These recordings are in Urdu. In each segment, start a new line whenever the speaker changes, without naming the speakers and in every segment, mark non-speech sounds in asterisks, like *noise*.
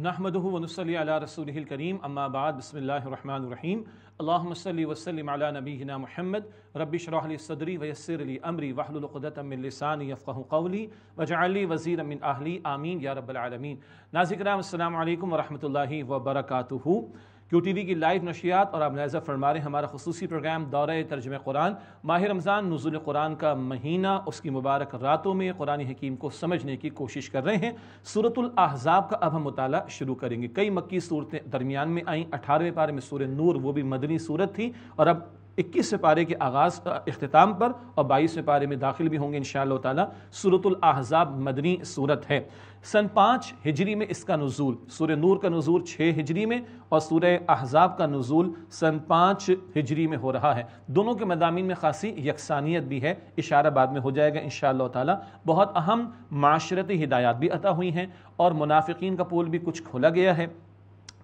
نحمد ونسلی علی رسول الکریم اما بعد بسم اللہ الرحمن الرحیم علّہ وسّل وسلم علی نبیٰ محمد شرح رح صدری ویّّیر علی عمری وحل القدت لسانی یفقہ قولی وجا علی وزیر من اہلی آمین یا رب العلومین ناظرین السلام علیکم ورحمۃ اللہ وبرکاتہ کیو ٹی وی کی لائیو نشیات اور فرما نائزہ ہیں ہمارا خصوصی پروگرام دورہ ترجمہ قرآن ماہ رمضان نزول قرآن کا مہینہ اس کی مبارک راتوں میں قرآن حکیم کو سمجھنے کی کوشش کر رہے ہیں صورت الاحزاب کا اب ہم مطالعہ شروع کریں گے کئی مکی صورتیں درمیان میں آئیں اٹھارہویں پارے میں سور نور وہ بھی مدنی صورت تھی اور اب سے پارے کے آغاز اختتام پر اور سے پارے میں داخل بھی ہوں گے انشاءاللہ تعالی سورة الاحزاب صورت مدنی صورت ہے سن پانچ ہجری میں اس کا نزول سور نور کا نزول چھ ہجری میں اور سورہ احزاب کا نزول سن پانچ ہجری میں ہو رہا ہے دونوں کے مدامین میں خاصی یکسانیت بھی ہے اشارہ بعد میں ہو جائے گا انشاءاللہ تعالی بہت اہم معاشرتی ہدایات بھی عطا ہوئی ہیں اور منافقین کا پول بھی کچھ کھولا گیا ہے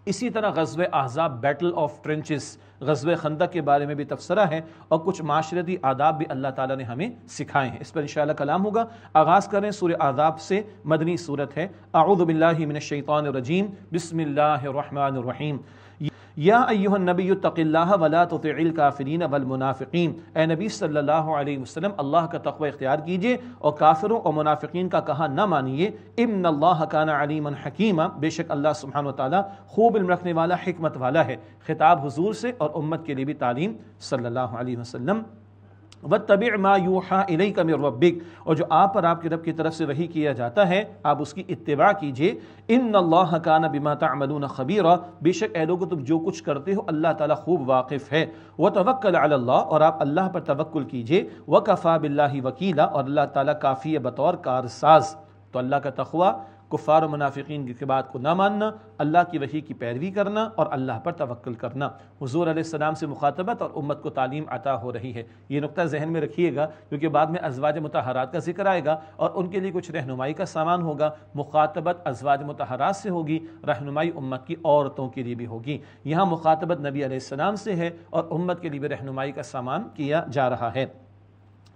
اسی طرح غزوہ احزاب بیٹل آف ٹرنچز غزوہ خندہ کے بارے میں بھی تبصرہ ہے اور کچھ معاشرتی آداب بھی اللہ تعالیٰ نے ہمیں سکھائے ہیں اس پر انشاءاللہ کلام ہوگا آغاز کریں سورہ آداب سے مدنی صورت ہے اعوذ باللہ من الشیطان الرجیم بسم اللہ الرحمن الرحیم یا ایوہ النبی الطق اللہ ولا تطع الکافرین والمنافقین اے نبی صلی اللہ علیہ وسلم اللہ کا تقوی اختیار کیجئے اور کافروں اور منافقین کا کہا نہ مانیے امن اللہ کان علیما حکیما بے شک اللہ سبحانہ وتعالی خوب علم رکھنے والا حکمت والا ہے خطاب حضور سے اور امت کے لیے بھی تعلیم صلی اللہ علیہ وسلم و طبی ما یوحا علیہ کا اور جو آپ پر آپ کے رب کی طرف سے وحی کیا جاتا ہے آپ اس کی اتباع کیجئے ان اللہ کان بما تعملون خبیر بے شک اے لوگ تم جو کچھ کرتے ہو اللہ تعالیٰ خوب واقف ہے وہ توکل علی اللہ اور آپ اللہ پر توکل کیجئے وکفا باللہ وکیلا اور اللہ تعالیٰ کافی ہے بطور کارساز تو اللہ کا تخوہ کفار و منافقین کی بات کو نہ ماننا اللہ کی وحی کی پیروی کرنا اور اللہ پر توکل کرنا حضور علیہ السلام سے مخاطبت اور امت کو تعلیم عطا ہو رہی ہے یہ نقطہ ذہن میں رکھیے گا کیونکہ بعد میں ازواج متحرات کا ذکر آئے گا اور ان کے لیے کچھ رہنمائی کا سامان ہوگا مخاطبت ازواج متحرات سے ہوگی رہنمائی امت کی عورتوں کے لیے بھی ہوگی یہاں مخاطبت نبی علیہ السلام سے ہے اور امت کے لیے بھی رہنمائی کا سامان کیا جا رہا ہے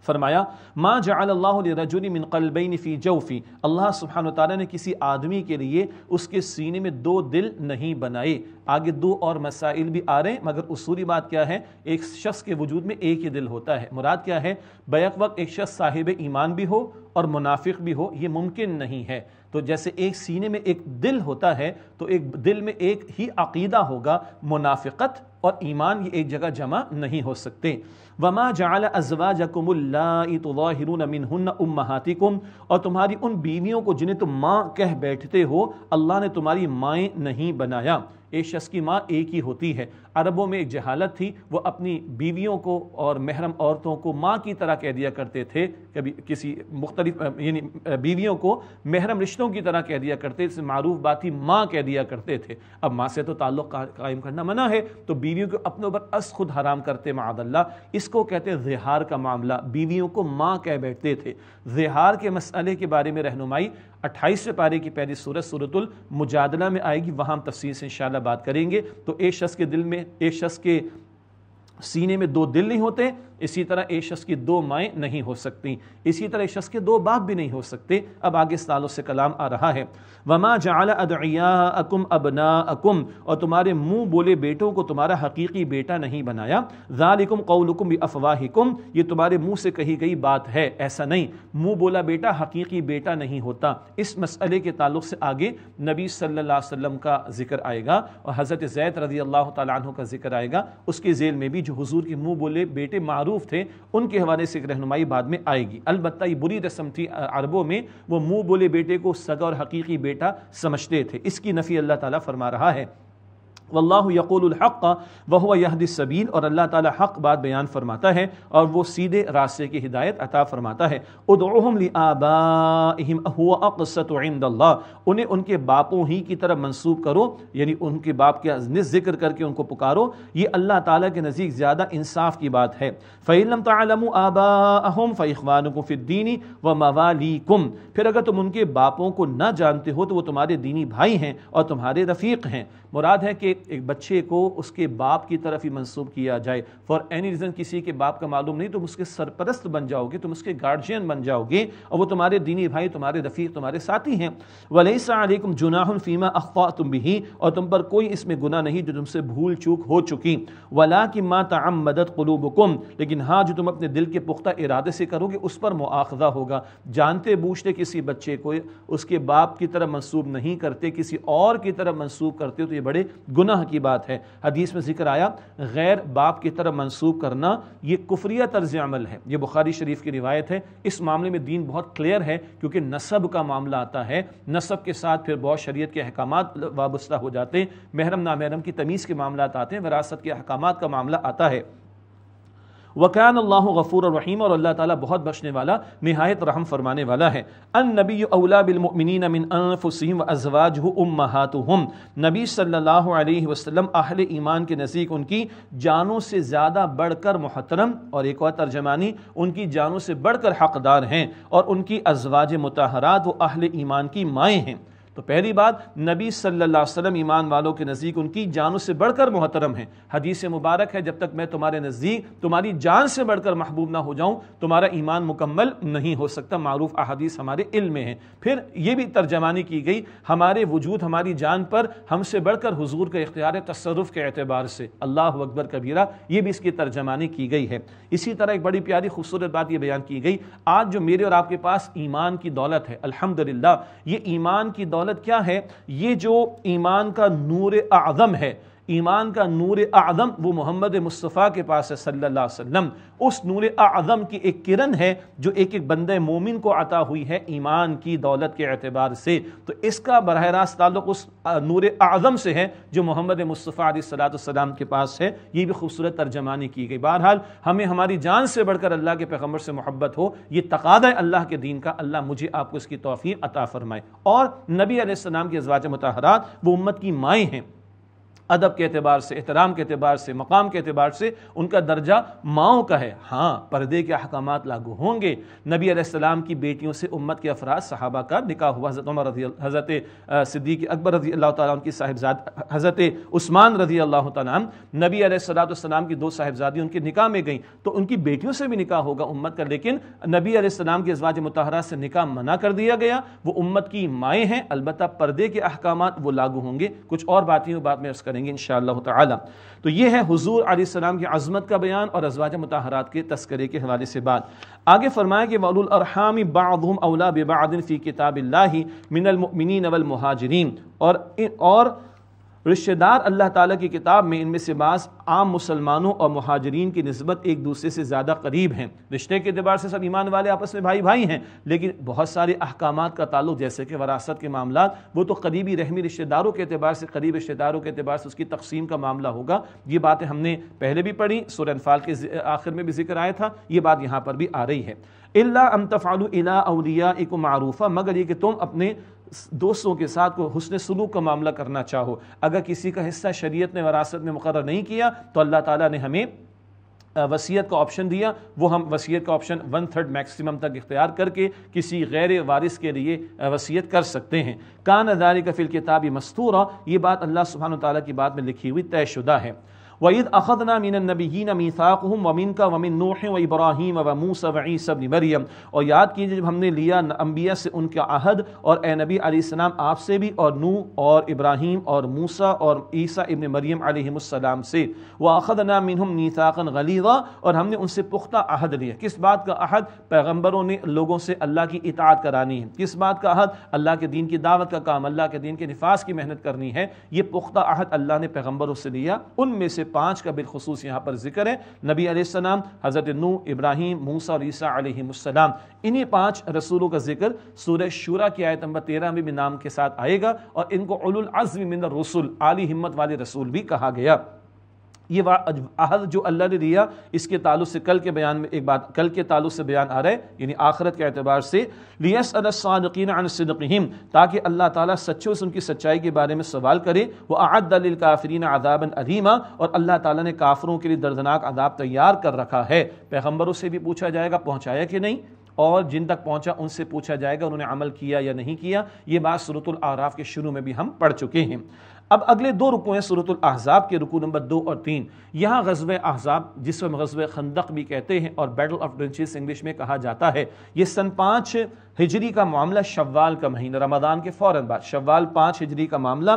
فرمایا ما جعل اللہ لرجل من قلبین فی جوفی اللہ سبحانہ وتعالی نے کسی آدمی کے لیے اس کے سینے میں دو دل نہیں بنائے آگے دو اور مسائل بھی آ رہے ہیں مگر اصولی بات کیا ہے ایک شخص کے وجود میں ایک ہی دل ہوتا ہے مراد کیا ہے بیک وقت ایک شخص صاحب ایمان بھی ہو اور منافق بھی ہو یہ ممکن نہیں ہے تو جیسے ایک سینے میں ایک دل ہوتا ہے تو ایک دل میں ایک ہی عقیدہ ہوگا منافقت اور ایمان یہ ایک جگہ جمع نہیں ہو سکتے وما جعل ازواجکم اللائی تظاہرون منہن امہاتکم اور تمہاری ان بیویوں کو جنہیں تم ماں کہہ بیٹھتے ہو اللہ نے تمہاری مائیں نہیں بنایا ایک شخص کی ماں ایک ہی ہوتی ہے عربوں میں ایک جہالت تھی وہ اپنی بیویوں کو اور محرم عورتوں کو ماں کی طرح کہہ دیا کرتے تھے کبھی کسی مختلف یعنی بیویوں کو محرم رشتوں کی طرح کہہ دیا کرتے اس معروف بات ہی ماں کہہ دیا کرتے تھے اب ماں سے تو تعلق قائم کرنا منع ہے تو بیویوں کو اپنے اوپر اس خود حرام کرتے معاد اللہ اس کو کہتے ہیں زہار کا معاملہ بیویوں کو ماں کہہ بیٹھتے تھے زہار کے مسئلے کے بارے میں رہنمائی اٹھائیس پارے کی پہلی صورت سورت المجادلہ میں آئے گی وہاں تفصیل سے انشاءاللہ بات کریں گے تو ایک شخص کے دل میں ایک شخص کے سینے میں دو دل نہیں ہوتے اسی طرح ایک شخص کی دو مائیں نہیں ہو سکتی اسی طرح ایک شخص کے دو باپ بھی نہیں ہو سکتے اب آگے اس تعلق سے کلام آ رہا ہے وما جعلی ادع اکم ابنا اکم اور تمہارے منہ بولے بیٹوں کو تمہارا حقیقی بیٹا نہیں بنایا ذالکم قولکم افواہ یہ تمہارے منہ سے کہی گئی بات ہے ایسا نہیں منہ بولا بیٹا حقیقی بیٹا نہیں ہوتا اس مسئلے کے تعلق سے آگے نبی صلی اللہ علیہ وسلم کا ذکر آئے گا اور حضرت زید رضی اللہ تعالیٰ عنہ کا ذکر آئے گا اس کے ذیل میں بھی جو حضور کے منہ بولے بیٹے معروف معروف تھے ان کے حوالے سے ایک رہنمائی بعد میں آئے گی البتہ یہ بری رسم تھی عربوں میں وہ منہ بولے بیٹے کو سگا اور حقیقی بیٹا سمجھتے تھے اس کی نفی اللہ تعالیٰ فرما رہا ہے واللہ یقول الحق وہو یہد السبیل اور اللہ تعالی حق بات بیان فرماتا ہے اور وہ سیدھے راستے کی ہدایت عطا فرماتا ہے هو اقسط عند اللہ انہیں ان کے باپوں ہی کی طرح منصوب کرو یعنی ان کے باپ کے نس ذکر کر کے ان کو پکارو یہ اللہ تعالی کے نزدیک زیادہ انصاف کی بات ہے فَإِن لَمْ تَعْلَمُوا آبَاءَهُمْ فَإِخْوَانُكُمْ فِي الدِّينِ وَمَوَالِيكُمْ پھر اگر تم ان کے باپوں کو نہ جانتے ہو تو وہ تمہارے دینی بھائی ہیں اور تمہارے رفیق ہیں مراد ہے کہ ایک بچے کو اس کے باپ کی طرف ہی منسوب کیا جائے فار اینی ریزن کسی کے باپ کا معلوم نہیں تم اس کے سرپرست بن جاؤ گے تم اس کے گارجین بن جاؤ گے اور وہ تمہارے دینی بھائی تمہارے رفیق تمہارے ساتھی ہیں وَلَيْسَ عَلَيْكُمْ علیکم جناح الفیمہ اخوا تم بھی اور تم پر کوئی اس میں گناہ نہیں جو تم سے بھول چوک ہو چکی ولا کہ ماں تام لیکن ہاں جو تم اپنے دل کے پختہ ارادے سے کرو گے اس پر مواخذہ ہوگا جانتے بوجھتے کسی بچے کو اس کے باپ کی طرف منسوب نہیں کرتے کسی اور کی طرف منسوب کرتے ہو تو بڑے گناہ کی بات ہے حدیث میں ذکر آیا غیر باپ کی طرف منسوب کرنا یہ کفریہ طرز عمل ہے یہ بخاری شریف کی روایت ہے اس معاملے میں دین بہت کلیئر ہے کیونکہ نصب کا معاملہ آتا ہے نصب کے ساتھ پھر بہت شریعت کے احکامات وابستہ ہو جاتے ہیں محرم نامحرم کی تمیز کے معاملات آتے ہیں وراثت کے احکامات کا معاملہ آتا ہے وکان اللہ غفور الرحیم اور اللہ تعالیٰ بہت بخشنے والا نہایت رحم فرمانے والا ہے ان نبی اولا بالمؤمنین من انفسهم وازواجه امهاتهم نبی صلی اللہ علیہ وسلم اہل ایمان کے نزدیک ان کی جانوں سے زیادہ بڑھ کر محترم اور ایک اور ترجمانی ان کی جانوں سے بڑھ کر حقدار ہیں اور ان کی ازواج متحرات وہ اہل ایمان کی مائیں ہیں تو پہلی بات نبی صلی اللہ علیہ وسلم ایمان والوں کے نزدیک ان کی جانوں سے بڑھ کر محترم ہیں حدیث مبارک ہے جب تک میں تمہارے نزدیک تمہاری جان سے بڑھ کر محبوب نہ ہو جاؤں تمہارا ایمان مکمل نہیں ہو سکتا معروف احادیث ہمارے علم میں ہیں پھر یہ بھی ترجمانی کی گئی ہمارے وجود ہماری جان پر ہم سے بڑھ کر حضور کا اختیار تصرف کے اعتبار سے اللہ اکبر کبیرہ یہ بھی اس کی ترجمانی کی گئی ہے اسی طرح ایک بڑی پیاری خوبصورت بات یہ بیان کی گئی آج جو میرے اور آپ کے پاس ایمان کی دولت ہے الحمد یہ ایمان کی دولت دولت کیا ہے یہ جو ایمان کا نور اعظم ہے ایمان کا نور اعظم وہ محمد مصطفیٰ کے پاس ہے صلی اللہ علیہ وسلم اس نور اعظم کی ایک کرن ہے جو ایک ایک بندہ مومن کو عطا ہوئی ہے ایمان کی دولت کے اعتبار سے تو اس کا براہ راست تعلق اس نور اعظم سے ہے جو محمد مصطفیٰ علیہ صلاۃ السلام کے پاس ہے یہ بھی خوبصورت ترجمانی کی گئی بہرحال ہمیں ہماری جان سے بڑھ کر اللہ کے پیغمبر سے محبت ہو یہ تقادہ اللہ کے دین کا اللہ مجھے آپ کو اس کی توفیق عطا فرمائے اور نبی علیہ السلام کی ازواج متحرات وہ امت کی مائیں ہیں ادب کے اعتبار سے احترام کے اعتبار سے مقام کے اعتبار سے ان کا درجہ ماؤں کا ہے ہاں پردے کے احکامات لاگو ہوں گے نبی علیہ السلام کی بیٹیوں سے امت کے افراد صحابہ کا نکاح ہوا حضرت عمر رضی حضرت صدیق اکبر رضی اللہ تعالیٰ ان کی صاحبزاد حضرت عثمان رضی اللہ تعالیٰ نبی علیہ السلاۃ السلام کی دو صاحبزادی ان کے نکاح میں گئیں تو ان کی بیٹیوں سے بھی نکاح ہوگا امت کا لیکن نبی علیہ السلام کے ازواج متحرہ سے نکاح منع کر دیا گیا وہ امت کی مائیں ہیں البتہ پردے کے احکامات وہ لاگو ہوں گے کچھ اور باتیں بات میں عرض کر کریں گے انشاءاللہ تعالی تو یہ ہے حضور علیہ السلام کی عظمت کا بیان اور ازواج متحرات کے تذکرے کے حوالے سے بعد آگے فرمایا کہ وَأُلُوا الْأَرْحَامِ بَعْضُهُمْ أَوْلَى بِبَعْدٍ فِي كِتَابِ اللَّهِ مِنَ الْمُؤْمِنِينَ وَالْمُحَاجِرِينَ اور, اور رشتہ دار اللہ تعالیٰ کی کتاب میں ان میں سے بعض عام مسلمانوں اور مہاجرین کی نسبت ایک دوسرے سے زیادہ قریب ہیں رشتے کے اعتبار سے سب ایمان والے آپس میں بھائی بھائی ہیں لیکن بہت سارے احکامات کا تعلق جیسے کہ وراثت کے معاملات وہ تو قریبی رحمی رشتہ داروں کے اعتبار سے قریب رشتہ داروں کے اعتبار سے اس کی تقسیم کا معاملہ ہوگا یہ باتیں ہم نے پہلے بھی پڑھی انفال کے آخر میں بھی ذکر آیا تھا یہ بات یہاں پر بھی آ رہی ہے اللہ امتفال الا اولیا ایک معروفہ مگر یہ کہ تم اپنے دوستوں کے ساتھ کوئی حسن سلوک کا معاملہ کرنا چاہو اگر کسی کا حصہ شریعت نے وراثت میں مقرر نہیں کیا تو اللہ تعالیٰ نے ہمیں وصیت کا آپشن دیا وہ ہم وصیت کا آپشن ون تھرڈ میکسیمم تک اختیار کر کے کسی غیر وارث کے لیے وصیت کر سکتے ہیں کان اداری کفیل کتابی مستور یہ بات اللہ سبحانہ و تعالیٰ کی بات میں لکھی ہوئی طے شدہ ہے وعید اخد نعین نبی نی صاق ہم ومین ومن نوح و ابراہیم و موس و عیسب مریم اور یاد کیجیے جب ہم نے لیا انبیاء سے ان کا عہد اور اے نبی علیہ السلام آپ سے بھی اور نو اور ابراہیم اور موسا اور عیسیٰ ابن مریم علیہ السلام سے وہ اخد نا مین نیساکن اور ہم نے ان سے پختہ عہد لیا کس بات کا عہد پیغمبروں نے لوگوں سے اللہ کی اطاعت کرانی ہے کس بات کا عہد اللہ کے دین کی دعوت کا کام اللہ کے دین کے نفاذ کی محنت کرنی ہے یہ پختہ عہد اللہ نے پیغمبروں سے لیا ان میں سے پانچ کا بالخصوص یہاں پر ذکر ہے نبی علیہ السلام حضرت نو ابراہیم موسیٰ اور عیسیٰ علیہ السلام انہی پانچ رسولوں کا ذکر سورہ شورا کی آیت نمبر تیرہ میں بھی نام کے ساتھ آئے گا اور ان کو علو العزم من الرسول عالی ہمت والے رسول بھی کہا گیا یہ عہد جو اللہ نے دیا اس کے تعلق سے کل کے بیان میں ایک بات کل کے تعلق سے بیان آ رہا ہے یعنی آخرت کے اعتبار سے لِيَسْأَلَ الصَّادِقِينَ عَنِ الصِّدْقِهِمْ تاکہ اللہ تعالیٰ سچے اس ان کی سچائی کے بارے میں سوال کرے وَأَعَدَّ لِلْكَافِرِينَ عَذَابًا عَذِيمًا اور اللہ تعالیٰ نے کافروں کے لئے دردناک عذاب تیار کر رکھا ہے پیغمبروں سے بھی پوچھا جائے گا پہنچایا کہ نہیں اور جن تک پہنچا ان سے پوچھا جائے گا انہوں نے عمل کیا یا نہیں کیا یہ بات صورت العراف کے شروع میں بھی ہم پڑھ چکے ہیں اب اگلے دو رکو ہیں سورت الاحزاب کے رکو نمبر دو اور تین یہاں غز احزاب جس میں ہم غزب خندق بھی کہتے ہیں اور بیٹل آف ڈنچیز انگلش میں کہا جاتا ہے یہ سن پانچ ہجری کا معاملہ شوال کا مہینہ رمضان کے فوراً بعد شوال پانچ ہجری کا معاملہ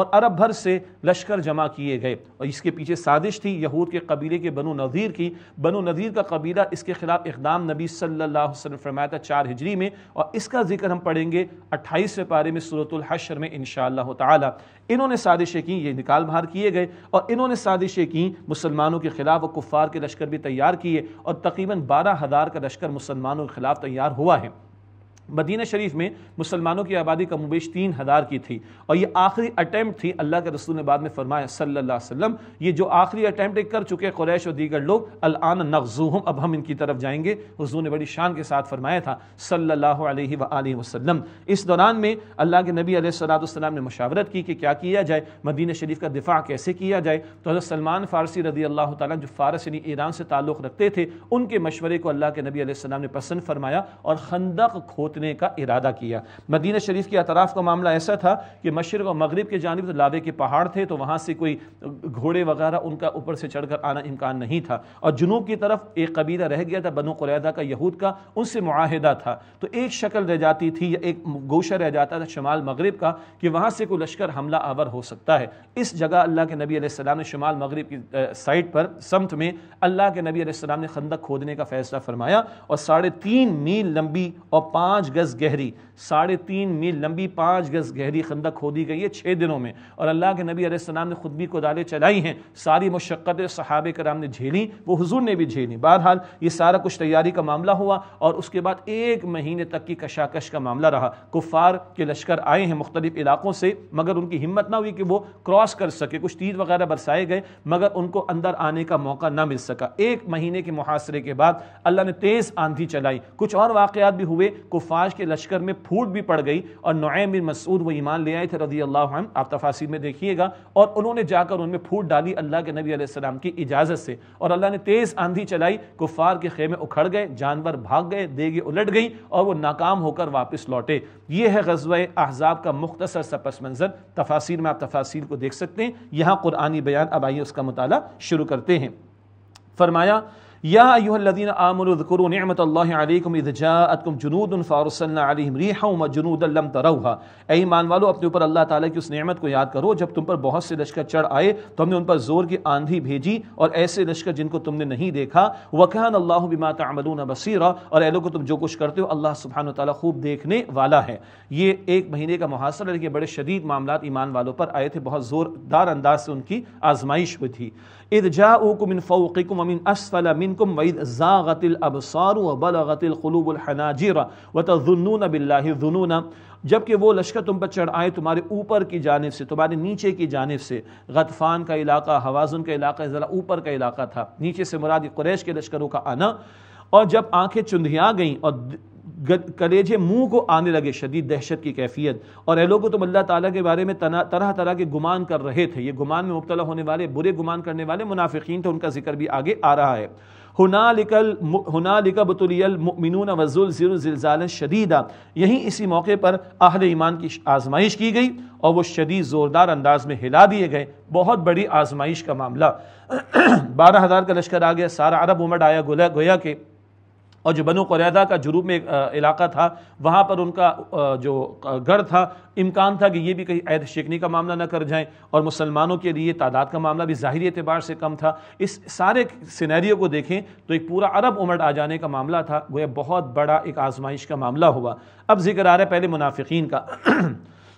اور عرب بھر سے لشکر جمع کیے گئے اور اس کے پیچھے سازش تھی یہود کے قبیلے کے بنو نذیر کی بنو نذیر نظیر کا قبیلہ اس کے خلاف اقدام نبی صلی اللہ علیہ وسلم فرمایا تھا چار ہجری میں اور اس کا ذکر ہم پڑھیں گے اٹھائیس پارے میں صورت الحشر میں انشاءاللہ تعالی انہوں نے سازشیں کیں یہ نکال باہر کیے گئے اور انہوں نے سازشیں کیں مسلمانوں کے خلاف و کفار کے لشکر بھی تیار کیے اور تقریباً بارہ ہزار کا لشکر مسلمانوں کے خلاف تیار ہوا ہے مدینہ شریف میں مسلمانوں کی آبادی کا مبیش تین ہزار کی تھی اور یہ آخری اٹیمپٹ تھی اللہ کے رسول نے بعد میں فرمایا صلی اللہ علیہ وسلم یہ جو آخری اٹیمپٹ کر چکے قریش اور دیگر لوگ الان نغزوہم اب ہم ان کی طرف جائیں گے حضور نے بڑی شان کے ساتھ فرمایا تھا صلی اللہ علیہ وآلہ وسلم اس دوران میں اللہ کے نبی علیہ السلام والسلام نے مشاورت کی کہ کیا کیا جائے مدینہ شریف کا دفاع کیسے کیا جائے تو حضرت سلمان فارسی رضی اللہ تعالیٰ جو فارس یعنی ایران سے تعلق رکھتے تھے ان کے مشورے کو اللہ کے نبی علیہ السلام نے پسند فرمایا اور خندق کھوت رکھنے کا ارادہ کیا مدینہ شریف کے اطراف کا معاملہ ایسا تھا کہ مشرق و مغرب کے جانب تو لاوے کے پہاڑ تھے تو وہاں سے کوئی گھوڑے وغیرہ ان کا اوپر سے چڑھ کر آنا امکان نہیں تھا اور جنوب کی طرف ایک قبیلہ رہ گیا تھا بنو قریدہ کا یہود کا ان سے معاہدہ تھا تو ایک شکل رہ جاتی تھی یا ایک گوشہ رہ جاتا تھا شمال مغرب کا کہ وہاں سے کوئی لشکر حملہ آور ہو سکتا ہے اس جگہ اللہ کے نبی علیہ السلام نے شمال مغرب کی سائٹ پر سمت میں اللہ کے نبی علیہ السلام نے خندق کھودنے کا فیصلہ فرمایا اور ساڑھے تین میل لمبی اور پانچ گز گہری ساڑھے تین میل لمبی پانچ گز گہری خندق کھودی گئی ہے چھ دنوں میں اور اللہ کے نبی علیہ السلام نے خود بھی کودالے چلائی ہیں ساری مشقت صحابہ کرام نے جھیلی وہ حضور نے بھی جھیلی بہرحال یہ سارا کچھ تیاری کا معاملہ ہوا اور اس کے بعد ایک مہینے تک کی کشاکش کا معاملہ رہا کفار کے لشکر آئے ہیں مختلف علاقوں سے مگر ان کی ہمت نہ ہوئی کہ وہ کراس کر سکے کچھ تیر وغیرہ برسائے گئے مگر ان کو اندر آنے کا موقع نہ مل سکا ایک مہینے کے محاصرے کے بعد اللہ نے تیز آندھی چلائی کچھ اور واقعات بھی ہوئے کفار خفاش کے لشکر میں پھوٹ بھی پڑ گئی اور نعیم بن مسعود وہ ایمان لے آئے تھے رضی اللہ عنہ آپ تفاصیل میں دیکھیے گا اور انہوں نے جا کر ان میں پھوٹ ڈالی اللہ کے نبی علیہ السلام کی اجازت سے اور اللہ نے تیز آندھی چلائی کفار کے خیمے اکھڑ گئے جانور بھاگ گئے دیگے الٹ گئی اور وہ ناکام ہو کر واپس لوٹے یہ ہے غزوہ احزاب کا مختصر سپس منظر تفاصیل میں آپ تفاصیل کو دیکھ سکتے ہیں یہاں قرآنی بیان اب آئیے اس کا مطالعہ شروع کرتے ہیں فرمایا یا الذین آمنوا نعمت اللہ علیکم اذ جاءتکم جنود فارسلنا علیہم ریحا جنودا لم تروها اے ایمان والو اپنے اوپر اللہ تعالیٰ کی اس نعمت کو یاد کرو جب تم پر بہت سے لشکر چڑھ آئے تو ہم نے ان پر زور کی آندھی بھیجی اور ایسے لشکر جن کو تم نے نہیں دیکھا وکان اللہ بما تعملون بصیرہ اور اے لوگو تم جو کچھ کرتے ہو اللہ سبحانہ و تعالیٰ خوب دیکھنے والا ہے یہ ایک مہینے کا محاصر لیکن بڑے شدید معاملات ایمان والوں پر آئے تھے بہت زوردار انداز سے ان کی آزمائش ہوئی تھی اِذْ جَاءُوكُمْ مِنْ فَوْقِكُمْ وَمِنْ أَسْفَلَ مِنْكُمْ وَإِذْ زَاغَتِ الْأَبْصَارُ وَبَلَغَتِ الْقُلُوبُ الْحَنَاجِرَ وَتَظُنُّونَ بِاللَّهِ ظُنُونَ جبکہ وہ لشکر تم پر چڑھ آئے تمہارے اوپر کی جانب سے تمہارے نیچے کی جانب سے غطفان کا علاقہ حوازن کا علاقہ ذرا اوپر کا علاقہ تھا نیچے سے مراد قریش کے لشکروں کا آنا اور جب آنکھیں چندھیا گئیں اور کلیجے منہ کو آنے لگے شدید دہشت کی کیفیت اور اے لوگوں تم اللہ تعالیٰ کے بارے میں طرح طرح کے گمان کر رہے تھے یہ گمان میں مبتلا ہونے والے برے گمان کرنے والے منافقین تھے ان کا ذکر بھی آگے آ رہا ہے ہنال حنال لکھا المؤمنون منون وز الزلزال شدیدہ یہیں اسی موقع پر اہل ایمان کی آزمائش کی گئی اور وہ شدید زوردار انداز میں ہلا دیے گئے بہت بڑی آزمائش کا معاملہ *clears throat* بارہ ہزار کا لشکر آ گیا سارا عرب امڈ آیا گویا کہ اور جو بنو قریدہ کا جروب میں علاقہ تھا وہاں پر ان کا جو گھر تھا امکان تھا کہ یہ بھی کہیں عید شکنی کا معاملہ نہ کر جائیں اور مسلمانوں کے لیے تعداد کا معاملہ بھی ظاہری اعتبار سے کم تھا اس سارے سینیریو کو دیکھیں تو ایک پورا عرب امٹ آ جانے کا معاملہ تھا وہ ایک بہت بڑا ایک آزمائش کا معاملہ ہوا اب ذکر آ رہا ہے پہلے منافقین کا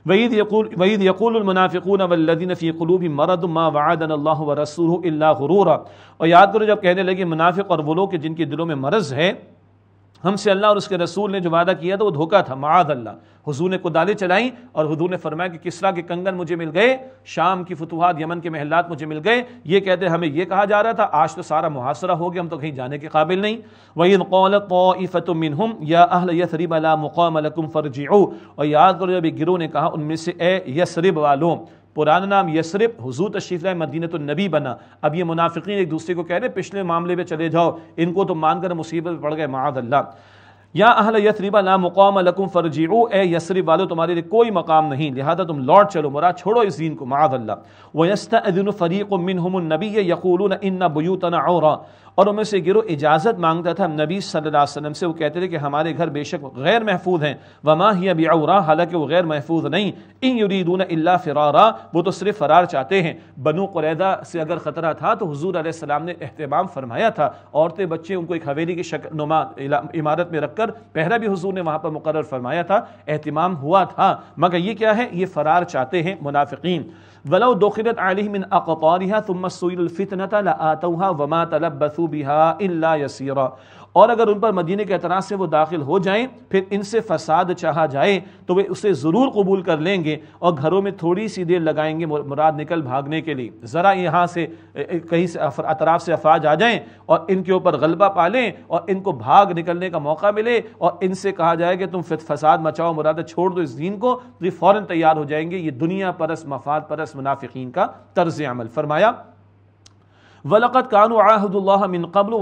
وعید یقول وعید یقل المنافقون اولدینفیقلو بھی مرد ما وایدن اللہ و رسول اللہ اور یاد کرو جب کہنے لگے منافق اور وہ لوگ کہ جن کے دلوں میں مرض ہے ہم سے اللہ اور اس کے رسول نے جو وعدہ کیا تھا وہ دھوکہ تھا معاذ اللہ حضور نے کدالیں چلائیں اور حضور نے فرمایا کہ کسرا کے کنگن مجھے مل گئے شام کی فتوحات یمن کے محلات مجھے مل گئے یہ کہتے ہمیں یہ کہا جا رہا تھا آج تو سارا محاصرہ ہو گیا ہم تو کہیں جانے کے قابل نہیں وَإِذْ قَالَ طَائِفَةٌ مِّنْهُمْ يَا أَهْلَ يَثْرِبَ لَا مُقَامَ لَكُمْ فَرْجِعُوا اور یاد کرو جب گروہ نے کہا ان میں سے اے یسرب والوں پرانا نام یسرب حضور تشریف لائے مدینہ تو نبی بنا اب یہ منافقین ایک دوسرے کو کہہ رہے پچھلے معاملے پہ چلے جاؤ ان کو تو مان کر مصیبت پڑ گئے معاد اللہ یا اہل یثریبہ لا مقام لکم فرجعو اے یثرب والو تمہارے لیے کوئی مقام نہیں لہذا تم لوٹ چلو مرا چھوڑو اس دین کو معاذ اللہ ویستا فریق بیوتنا عورا اور ان میں سے گرو اجازت مانگتا تھا نبی صلی اللہ علیہ وسلم سے وہ کہتے تھے کہ ہمارے گھر بے شک غیر محفوظ ہیں وما ہی ابیا حالانکہ وہ غیر محفوظ نہیں ان اللہ الا فرارا وہ تو صرف فرار چاہتے ہیں بنو قریدہ سے اگر خطرہ تھا تو حضور علیہ السلام نے اہتمام فرمایا تھا عورتیں بچے ان کو ایک حویلی کی شکل نما عمارت میں رکھ کر پہلا بھی حضور نے وہاں پر مقرر فرمایا تھا اہتمام ہوا تھا مگر یہ کیا ہے یہ فرار چاہتے ہیں منافقین ولو دخلت عليه من أقطارها ثم سئل الفتنة لآتوها وما تلبثوا بها إلا يسيرا اور اگر ان پر مدینہ کے اعتراض سے وہ داخل ہو جائیں پھر ان سے فساد چاہا جائے تو وہ اسے ضرور قبول کر لیں گے اور گھروں میں تھوڑی سی دیر لگائیں گے مراد نکل بھاگنے کے لیے ذرا یہاں سے کہیں سے اطراف سے افراد آ جائیں اور ان کے اوپر غلبہ پالیں اور ان کو بھاگ نکلنے کا موقع ملے اور ان سے کہا جائے کہ تم فساد مچاؤ مراد چھوڑ دو اس دین کو تو یہ فوراً تیار ہو جائیں گے یہ دنیا پرس مفاد پرس منافقین کا طرز عمل فرمایا من قبل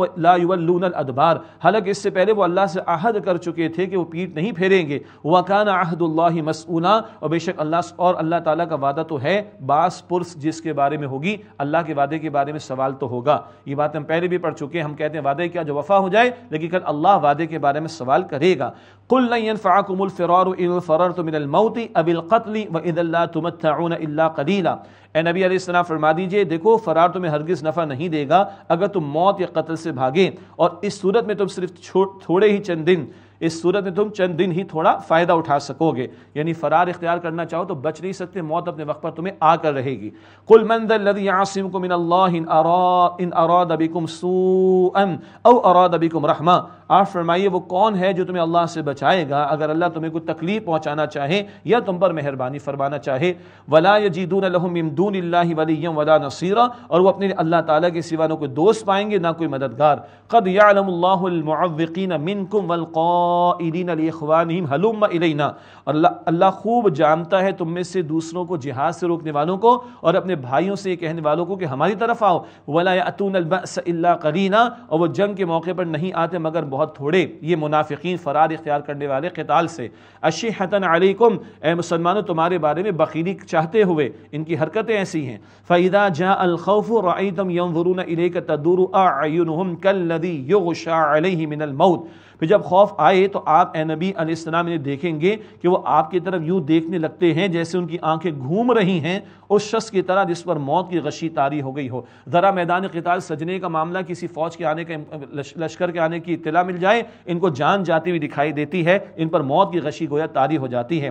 حالانکہ اس سے پہلے وہ اللہ سے عہد کر چکے تھے کہ وہ پیٹ نہیں پھیریں گے وکان عہد اللہ مسونہ اور بے شک اللہ اور اللہ تعالیٰ کا وعدہ تو ہے باس پرس جس کے بارے میں ہوگی اللہ کے وعدے کے بارے میں سوال تو ہوگا یہ بات ہم پہلے بھی پڑھ چکے ہیں ہم کہتے ہیں وعدے کیا جو وفا ہو جائے لیکن کل اللہ وعدے کے بارے میں سوال کرے گا قل لن ينفعكم الفرار ان فررتم من الموت اب القتل واذا لا تمتعون الا قليلا اے نبی علیہ السلام فرما دیجئے دیکھو فرار تمہیں ہرگز نفع نہیں دے گا اگر تم موت یا قتل سے بھاگیں اور اس صورت میں تم صرف تھوڑے ہی چند دن اس صورت میں تم چند دن ہی تھوڑا فائدہ اٹھا سکو گے یعنی فرار اختیار کرنا چاہو تو بچ نہیں سکتے موت اپنے وقت پر تمہیں آ کر رہے گی قل من ذا الذي يعصمكم من الله ان اراد بكم سوءا او اراد بكم رحمه آپ فرمائیے وہ کون ہے جو تمہیں اللہ سے بچائے گا اگر اللہ تمہیں کوئی تکلیف پہنچانا چاہے یا تم پر مہربانی فرمانا چاہے ولا دون اللہ ولیم ولا نصیرا اور وہ اپنے اللہ تعالیٰ کے سوا نہ کوئی دوست پائیں گے نہ کوئی مددگار قد اللہ اللہ اللہ خوب جانتا ہے تم میں سے دوسروں کو جہاز سے روکنے والوں کو اور اپنے بھائیوں سے یہ کہنے والوں کو کہ ہماری طرف آؤ البأس اللہ کرینہ اور وہ جنگ کے موقع پر نہیں آتے مگر بہت بہت تھوڑے یہ منافقین فرار اختیار کرنے والے قتال سے اشیحتن علیکم اے مسلمانوں تمہارے بارے میں بخیلی چاہتے ہوئے ان کی حرکتیں ایسی ہیں فَإِذَا جَاءَ الْخَوْفُ رَعِيْتَمْ يَنْظُرُونَ إِلَيْكَ تَدُورُ أَعْيُنُهُمْ كَالَّذِي يُغْشَى عَلَيْهِ مِنَ الْمَوْتِ پھر جب خوف آئے تو آپ اے نبی علیہ السلام دیکھیں گے کہ وہ آپ کی طرف یوں دیکھنے لگتے ہیں جیسے ان کی آنکھیں گھوم رہی ہیں اس شخص کی طرح جس پر موت کی غشی تاری ہو گئی ہو ذرا میدان قتال سجنے کا معاملہ کسی فوج کے آنے کا لشکر کے آنے کی اطلاع مل جائے ان کو جان جاتی ہوئی دکھائی دیتی ہے ان پر موت کی غشی گویا تاری ہو جاتی ہے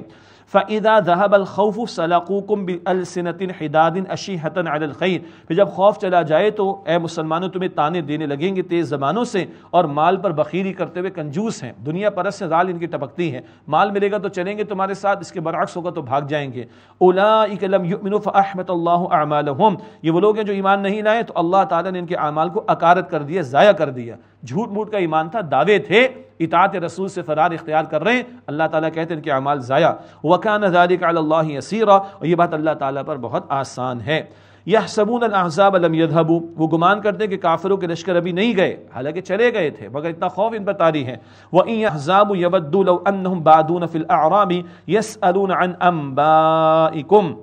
فَإِذَا ذہب الخوف سَلَقُوكُمْ صلاقو حِدَادٍ أَشِيحَةً عَلَى الْخَيْرِ پھر جب خوف چلا جائے تو اے مسلمانوں تمہیں تانے دینے لگیں گے تیز زبانوں سے اور مال پر بخیری کرتے ہوئے کنجوس ہیں دنیا پرس سے زال ان کی ٹپکتی ہے مال ملے گا تو چلیں گے تمہارے ساتھ اس کے برعکس ہوگا تو بھاگ جائیں گے اولائک لم یؤمنوا فاحبط اللہ اعمالہم یہ وہ لوگ ہیں جو ایمان نہیں لائے تو اللہ تعالی نے ان کے اعمال کو اکارت کر دیا ضائع کر دیا جھوٹ موٹ کا ایمان تھا دعوے تھے اطاعت رسول سے فرار اختیار کر رہے ہیں اللہ تعالیٰ کہتے ہیں کہ اعمال ضائع وکان ذالک علی اللہ یسیرا اور یہ بات اللہ تعالیٰ پر بہت آسان ہے یحسبون الاحزاب لم یذهبوا وہ گمان کرتے ہیں کہ کافروں کے لشکر ابھی نہیں گئے حالانکہ چلے گئے تھے مگر اتنا خوف ان پر طاری ہے و ان یحزاب یبدو لو انهم بعدون فی الاعراب یسالون عن انبائکم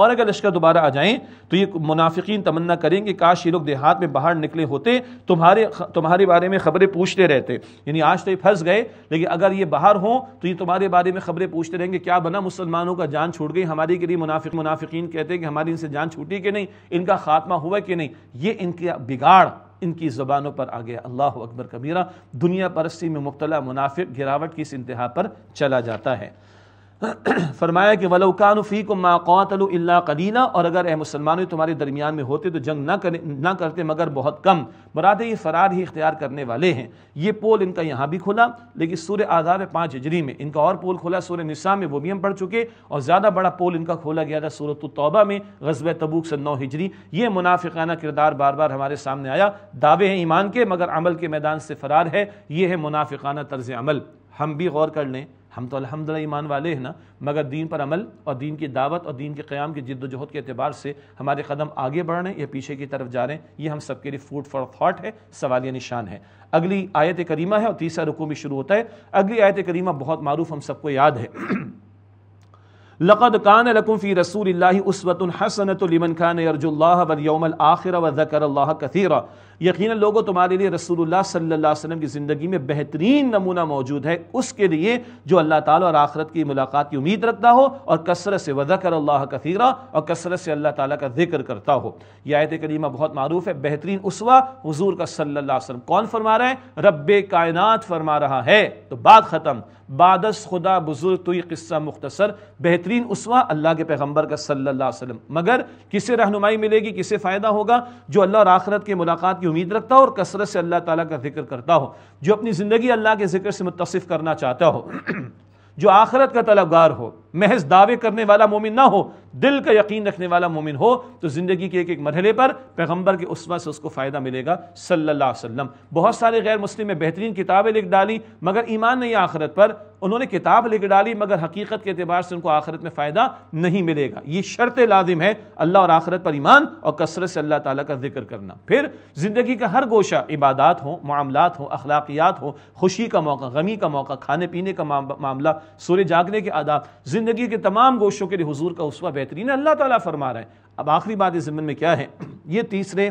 اور اگر لشکر دوبارہ آ جائیں تو یہ منافقین تمنا کریں گے کاش یہ لوگ دیہات میں باہر نکلے ہوتے تمہارے تمہارے بارے میں خبریں پوچھتے رہتے یعنی آج تو یہ پھنس گئے لیکن اگر یہ باہر ہوں تو یہ تمہارے بارے میں خبریں پوچھتے رہیں گے کیا بنا مسلمانوں کا جان چھوٹ گئی ہماری کے لیے منافق منافقین کہتے ہیں کہ ہماری ان سے جان چھوٹی کہ نہیں ان کا خاتمہ ہوا کہ نہیں یہ ان کے بگاڑ ان کی زبانوں پر آ گیا اللہ اکبر کبیرہ دنیا پرستی میں مبتلا منافق گراوٹ کی اس انتہا پر چلا جاتا ہے *coughs* فرمایا کہ ولاقان فی کو ماقوۃ اللہ قدینہ اور اگر اے مسلمانوں تمہارے درمیان میں ہوتے تو جنگ نہ کرے نہ کرتے مگر بہت کم مراد یہ فرار ہی اختیار کرنے والے ہیں یہ پول ان کا یہاں بھی کھلا لیکن سور اعظہ پانچ ہجری میں ان کا اور پول کھلا سورہ نساء میں وہ بھی ہم پڑھ چکے اور زیادہ بڑا پول ان کا کھولا گیا تھا سورۃ التوبہ میں غزب تبوک سے نو ہجری یہ منافقانہ کردار بار بار ہمارے سامنے آیا دعوے ہیں ایمان کے مگر عمل کے میدان سے فرار ہے یہ ہے منافقانہ طرز عمل ہم بھی غور کر لیں ہم تو الحمدللہ ایمان والے ہیں نا مگر دین پر عمل اور دین کی دعوت اور دین کے قیام کی جد و جہد کے اعتبار سے ہمارے قدم آگے بڑھ رہے ہیں یا پیچھے کی طرف جا رہے ہیں یہ ہم سب کے لیے فوٹ فار تھا سوال یہ نشان ہے اگلی آیت کریمہ ہے اور تیسرا بھی شروع ہوتا ہے اگلی آیت کریمہ بہت معروف ہم سب کو یاد ہے *clears throat* لقد کانکم فی رسول اللہ عسوۃ الحسنۃ اللہ کذیرہ یقیناً لوگوں تمہارے لیے رسول اللہ صلی اللہ علیہ وسلم کی زندگی میں بہترین نمونہ موجود ہے اس کے لیے جو اللہ تعالیٰ اور آخرت کی ملاقات کی امید رکھتا ہو اور کثرت سے وذکر کر اللہ کثیرہ اور کثرت سے اللہ تعالیٰ کا ذکر کرتا ہو یہ آیت کریمہ بہت معروف ہے بہترین حضور کا صلی اللہ علیہ وسلم کون فرما رہا ہے رب کائنات فرما رہا ہے تو بات ختم بادس خدا بزرگ تو قصہ مختصر بہترین اسوا اللہ کے پیغمبر کا صلی اللہ علیہ وسلم مگر کسے رہنمائی ملے گی کسے فائدہ ہوگا جو اللہ اور آخرت کی ملاقات کی امید رکھتا ہو اور کثرت سے اللہ تعالیٰ کا ذکر کرتا ہو جو اپنی زندگی اللہ کے ذکر سے متصف کرنا چاہتا ہو جو آخرت کا طلبگار ہو محض دعوے کرنے والا مومن نہ ہو دل کا یقین رکھنے والا مومن ہو تو زندگی کے ایک ایک مرحلے پر پیغمبر کے اسوہ سے اس کو فائدہ ملے گا صلی اللہ علیہ وسلم بہت سارے غیر مسلم میں بہترین کتابیں لکھ ڈالی مگر ایمان نہیں آخرت پر انہوں نے کتاب لکھ ڈالی مگر حقیقت کے اعتبار سے ان کو آخرت میں فائدہ نہیں ملے گا یہ شرط لازم ہے اللہ اور آخرت پر ایمان اور کثرت سے اللہ تعالیٰ کا ذکر کرنا پھر زندگی کا ہر گوشہ عبادات ہو معاملات ہوں اخلاقیات ہوں خوشی کا موقع غمی کا موقع کھانے پینے کا معاملہ سورج جاگنے کے آداب زندگی کے تمام گوشوں کے حضور کا بہترین ہے اللہ تعالیٰ فرما رہا ہے اب آخری بات اس میں کیا ہے یہ تیسرے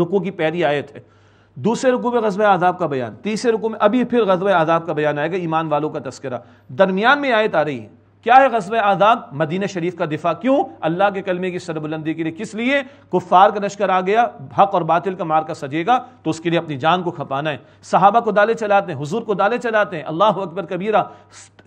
رکو کی پیری آیت ہے دوسرے رکو میں غزوہ آزاد کا بیان تیسرے رکو میں ابھی پھر غزوہ آزاد کا بیان آئے گا ایمان والوں کا تذکرہ درمیان میں آیت آ رہی ہے کیا ہے غزب آزاد مدینہ شریف کا دفاع کیوں اللہ کے کلمے کی سربلندی کے لیے کس لیے کفار کا نشکر آ گیا حق اور باطل کا مار کا سجے گا تو اس کے لیے اپنی جان کو کھپانا ہے صحابہ کو دالے چلاتے ہیں حضور کو دالے چلاتے ہیں اللہ اکبر کبیرہ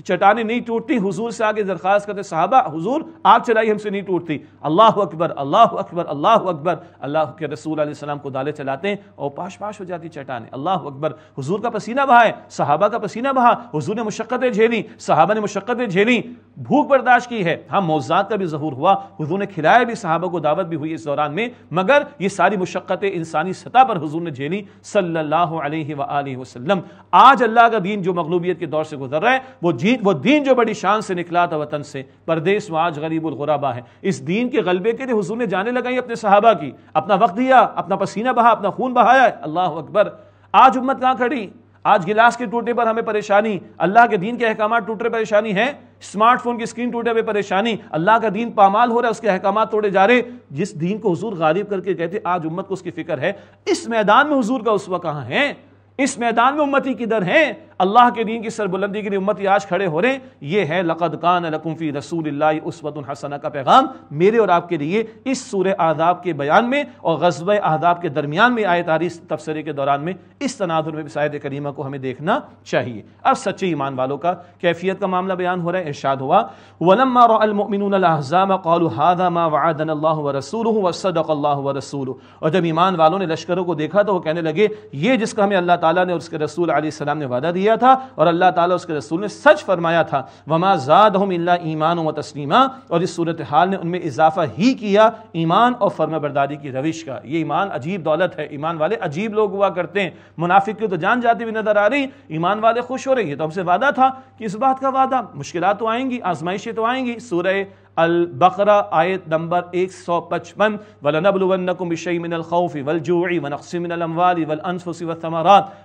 چٹانیں نہیں ٹوٹتی حضور سے آگے درخواست کرتے صحابہ حضور آگ چلائی ہم سے نہیں ٹوٹتی اللہ اکبر اللہ اکبر اللہ اکبر اللہ کے رسول علیہ السلام کو دالے چلاتے ہیں اور پاش پاش ہو جاتی چٹانیں اللہ اکبر حضور کا پسینہ بہا ہے صحابہ کا پسینہ بہا حضور نے مشقتیں جھیلی صحابہ نے مشقتیں جھیلی بھوک برداشت کی ہے ہاں موزات کا بھی ظہور ہوا حضور نے کھلایا بھی صحابہ کو دعوت بھی ہوئی اس دوران میں مگر یہ ساری مشقتیں انسانی سطح پر حضور نے جھیلی صلی اللہ علیہ وآلہ وسلم آج اللہ کا دین جو مغلوبیت کے دور سے گزر رہا ہے وہ جیت وہ دین جو بڑی شان سے نکلا تھا وطن سے پردیس میں آج غریب الغرابہ ہے اس دین کے غلبے کے لیے حضور نے جانے لگائی اپنے صحابہ کی اپنا وقت دیا اپنا پسینہ بہا اپنا خون بہایا اللہ اکبر آج امت کہاں کھڑی آج گلاس کے ٹوٹنے پر ہمیں پریشانی اللہ کے دین کے احکامات ٹوٹے پریشانی ہے اسمارٹ فون کی اسکرین ٹوٹے ہوئے پریشانی اللہ کا دین پامال ہو رہا ہے اس کے احکامات توڑے جا رہے جس دین کو حضور غالب کر کے کہتے آج امت کو اس کی فکر ہے اس میدان میں حضور کا اس وقت کہاں ہے اس میدان میں امتی کدھر ہیں اللہ کے دین کی سربلندی کے لیے امت آج کھڑے ہو رہے ہیں یہ ہے لقد کان لکم فی رسول اللہ اسوت الحسنہ کا پیغام میرے اور آپ کے لیے اس سورہ آداب کے بیان میں اور غزوہ آداب کے درمیان میں آئے تاریخ تبصرے کے دوران میں اس تناظر میں شاید کریمہ کو ہمیں دیکھنا چاہیے اب سچے ایمان والوں کا کیفیت کا معاملہ بیان ہو رہا ہے ارشاد ہوا ولما رأى المؤمنون الاحزاب قالوا هذا ما وعدنا الله ورسوله وصدق الله ورسوله اور جب ایمان والوں نے لشکروں کو دیکھا تو وہ کہنے لگے یہ جس کا ہمیں اللہ تعالیٰ نے اور اس کے رسول علیہ السلام نے وعدہ دیا تھا اور اللہ تعالیٰ اس کے رسول نے سچ فرمایا تھا وما زادہم اللہ ایمان و تسلیمہ اور اس صورتحال نے ان میں اضافہ ہی کیا ایمان اور فرما برداری کی روش کا یہ ایمان عجیب دولت ہے ایمان والے عجیب لوگ ہوا کرتے ہیں منافق کی تو جان جاتی بھی نظر آ رہی ایمان والے خوش ہو رہے ہیں تو ہم سے وعدہ تھا کہ اس بات کا وعدہ مشکلات تو آئیں گی آزمائشیں تو آئیں گی سورہ البقرہ آیت نمبر ایک سو پچپن وَالثَّمَرَاتِ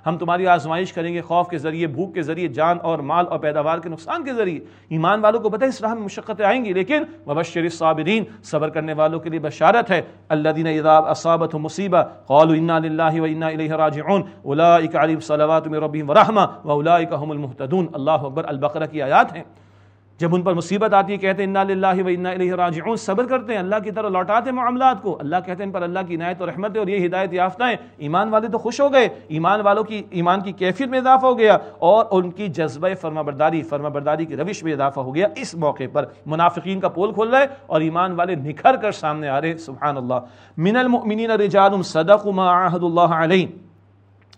ہم تمہاری آزمائش کریں گے خوف کے ذریعے بھوک کے ذریعے جان اور مال اور پیداوار کے نقصان کے ذریعے ایمان والوں کو بتا اس راہ میں مشقتیں آئیں گی لیکن وَبَشِّرِ الصَّابِرِينَ صبر کرنے والوں کے لیے بشارت ہے اللہ دین اراب اسابت و مصیبہ قول اللّہ ولََ راجا علیم و رحمہ و اللہ محتدون اللہ اکبر البقرہ کی آیات ہیں جب ان پر مصیبت آتی ہے کہتے ہیں للہ و الیہ راجعون صبر کرتے ہیں اللہ کی طرح لوٹاتے ہیں معاملات کو اللہ کہتے ہیں ان پر اللہ کی عنایت اور رحمت ہے اور یہ ہدایت یافتہ ہیں ایمان والے تو خوش ہو گئے ایمان والوں کی ایمان کی کیفیت میں اضافہ ہو گیا اور ان کی جذبہ فرما برداری فرما برداری کی روش میں اضافہ ہو گیا اس موقع پر منافقین کا پول رہا رہے اور ایمان والے نکھر کر سامنے آ رہے سبحان اللہ من رجال صدقوا صدق عاهدوا اللہ علیہ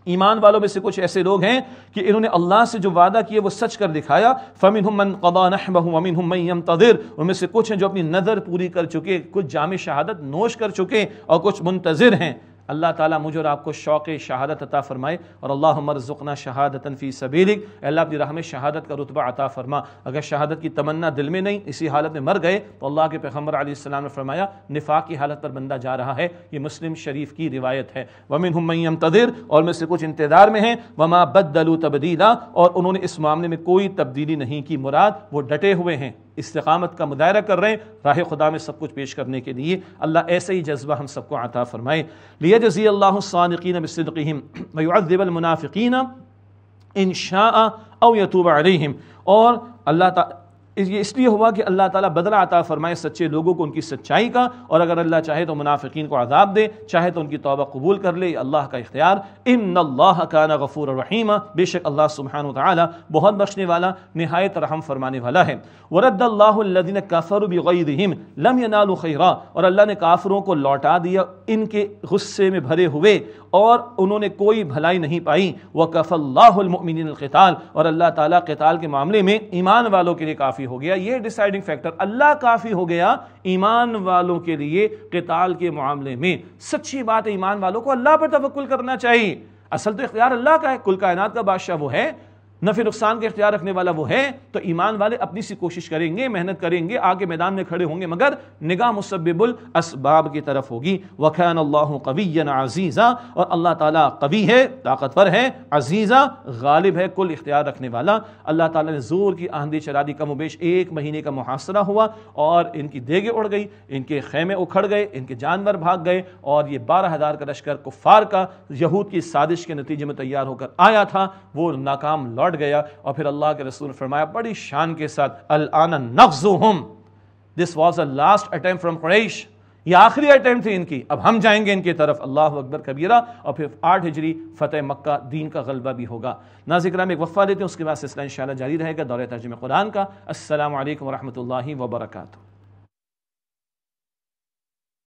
ایمان والوں میں سے کچھ ایسے لوگ ہیں کہ انہوں نے اللہ سے جو وعدہ کیا وہ سچ کر دکھایا وَمِنْهُمْ مَنْ تدر ان میں سے کچھ ہیں جو اپنی نظر پوری کر چکے کچھ جامع شہادت نوش کر چکے اور کچھ منتظر ہیں اللہ تعالیٰ مجھے اور آپ کو شوق شہادت عطا فرمائے اور اللہ عمر ذکنہ شہادت سبیلک اے اللہ راہ میں شہادت کا رتبہ عطا فرما اگر شہادت کی تمنا دل میں نہیں اسی حالت میں مر گئے تو اللہ کے پیغمبر علیہ السلام نے فرمایا نفاق کی حالت پر بندہ جا رہا ہے یہ مسلم شریف کی روایت ہے ومن ہم تدر اور میں سے کچھ انتظار میں ہیں وما بدلو تبدیلا اور انہوں نے اس معاملے میں کوئی تبدیلی نہیں کی مراد وہ ڈٹے ہوئے ہیں استقامت کا مظاہرہ کر رہے ہیں راہ خدا میں سب کچھ پیش کرنے کے لیے اللہ ایسے ہی جذبہ ہم سب کو عطا فرمائے لیے اللہ *clears throat* منافقین ان شاء او یتوب علیہ اور اللہ تعالی یہ اس لیے ہوا کہ اللہ تعالیٰ بدلہ عطا فرمائے سچے لوگوں کو ان کی سچائی کا اور اگر اللہ چاہے تو منافقین کو عذاب دے چاہے تو ان کی توبہ قبول کر لے اللہ کا اختیار ان اللہ کان غفور الرحیم بے شک اللہ سبحانہ وتعالی تعالیٰ بہت بخشنے والا نہایت رحم فرمانے والا ہے ورد اللہ الذین کفر بغیدہم لم نالخی خیرہ اور اللہ نے کافروں کو لوٹا دیا ان کے غصے میں بھرے ہوئے اور انہوں نے کوئی بھلائی نہیں پائی وہ اللہ المؤمنین القتال اور اللہ تعالیٰ قتال کے معاملے میں ایمان والوں کے لیے کافی کافی ہو گیا یہ ڈیسائیڈنگ فیکٹر اللہ کافی ہو گیا ایمان والوں کے لیے قتال کے معاملے میں سچی بات ہے ایمان والوں کو اللہ پر کرنا چاہیے اصل تو اختیار اللہ کا ہے کل کائنات کا بادشاہ وہ ہے نفع نقصان کے اختیار رکھنے والا وہ ہے تو ایمان والے اپنی سی کوشش کریں گے محنت کریں گے آگے میدان میں کھڑے ہوں گے مگر نگاہ مسبب الاسباب کی طرف ہوگی وہ اللَّهُ اللہ قوی اور اللہ تعالیٰ قوی ہے طاقتور ہے عزیزہ غالب ہے کل اختیار رکھنے والا اللہ تعالیٰ نے زور کی آندھی چرادی کم و بیش ایک مہینے کا محاصرہ ہوا اور ان کی دیگیں اڑ گئی ان کے خیمے اکھڑ گئے ان کے جانور بھاگ گئے اور یہ بارہ ہزار کا لشکر کفار کا یہود کی سازش کے نتیجے میں تیار ہو کر آیا تھا وہ ناکام لوٹ لوٹ گیا اور پھر اللہ کے رسول نے فرمایا بڑی شان کے ساتھ الان نفزہم this was a last attempt from قریش یہ آخری اٹیمپٹ تھی ان کی اب ہم جائیں گے ان کی طرف اللہ اکبر کبیرہ اور پھر آٹھ ہجری فتح مکہ دین کا غلبہ بھی ہوگا ناظر کرام ایک وقفہ لیتے ہیں اس کے بعد سلسلہ انشاءاللہ جاری رہے گا دور ترجمہ قرآن کا السلام علیکم ورحمۃ اللہ وبرکاتہ